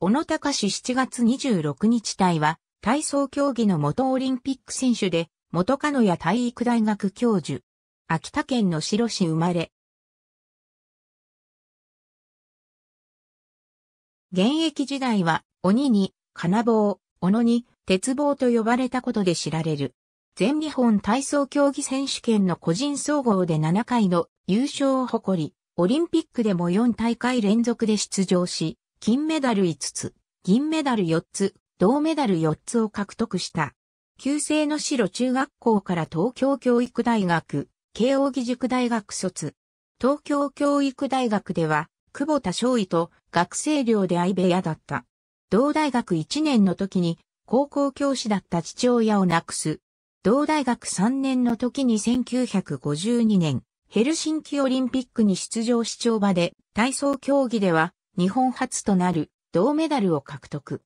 小野隆史7月26日隊は、体操競技の元オリンピック選手で、元カノや体育大学教授。秋田県の白市生まれ。現役時代は、鬼に、金棒、小野に、鉄棒と呼ばれたことで知られる。全日本体操競技選手権の個人総合で7回の優勝を誇り、オリンピックでも4大会連続で出場し、金メダル5つ、銀メダル4つ、銅メダル4つを獲得した。旧制の白中学校から東京教育大学、慶應義塾大学卒。東京教育大学では、久保田少尉と学生寮で相部屋だった。同大学1年の時に高校教師だった父親を亡くす。同大学3年の時に1952年、ヘルシンキオリンピックに出場市長場で体操競技では日本初となる銅メダルを獲得。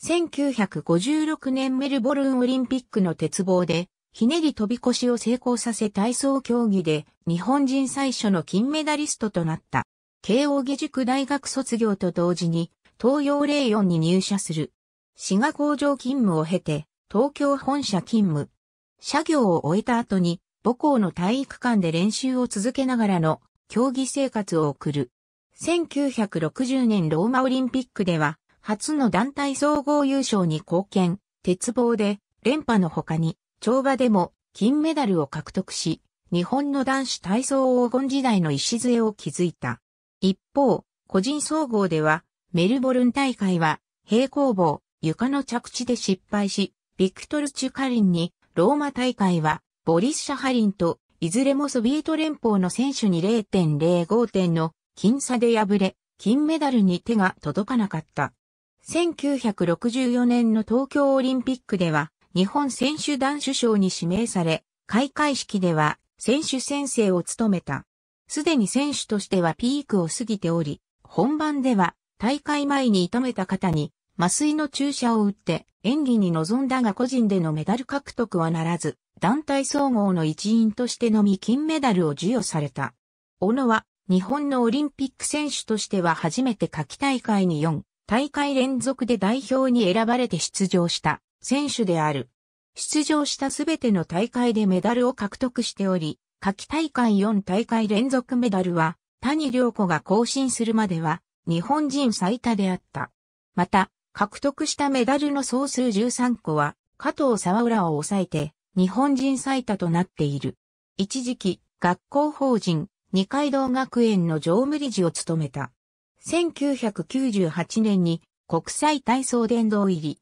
1956年メルボルンオリンピックの鉄棒で、ひねり飛び越しを成功させ体操競技で日本人最初の金メダリストとなった。慶応義塾大学卒業と同時に東洋霊園に入社する。滋賀工場勤務を経て東京本社勤務。社業を終えた後に母校の体育館で練習を続けながらの競技生活を送る。1960年ローマオリンピックでは、初の団体総合優勝に貢献、鉄棒で連覇の他に、跳馬でも金メダルを獲得し、日本の男子体操黄金時代の礎を築いた。一方、個人総合では、メルボルン大会は、平行棒、床の着地で失敗し、ビクトル・チュカリンに、ローマ大会は、ボリス・シャハリンと、いずれもソビエト連邦の選手に0.05点の僅差で敗れ、金メダルに手が届かなかった。1964年の東京オリンピックでは、日本選手団首相に指名され、開会式では選手宣誓を務めた。すでに選手としてはピークを過ぎており、本番では大会前に痛めた方に麻酔の注射を打って演技に臨んだが個人でのメダル獲得はならず、団体総合の一員としてのみ金メダルを授与された。小野は日本のオリンピック選手としては初めて夏季大会に4大会連続で代表に選ばれて出場した選手である。出場したすべての大会でメダルを獲得しており、夏季大会4大会連続メダルは谷良子が更新するまでは日本人最多であった。また、獲得したメダルの総数13個は加藤沢浦を抑えて日本人最多となっている。一時期、学校法人、二階堂学園の常務理事を務めた。1998年に国際体操殿堂入り。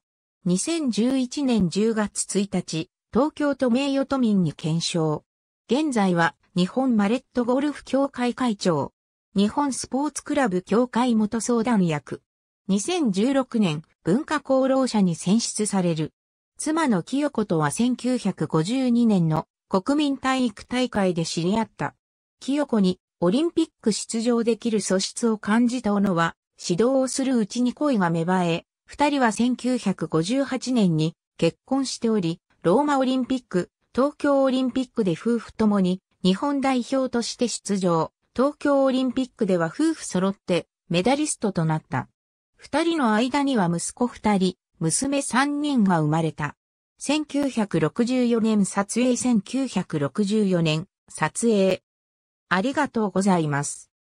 2011年10月1日、東京都名誉都民に検証。現在は日本マレットゴルフ協会会長。日本スポーツクラブ協会元相談役。2016年、文化功労者に選出される。妻の清子とは1952年の国民体育大会で知り合った。清子にオリンピック出場できる素質を感じた小野は、指導をするうちに恋が芽生え、二人は1958年に結婚しており、ローマオリンピック、東京オリンピックで夫婦ともに日本代表として出場、東京オリンピックでは夫婦揃ってメダリストとなった。二人の間には息子二人、娘三人が生まれた。1964年撮影1964年撮影ありがとうございます。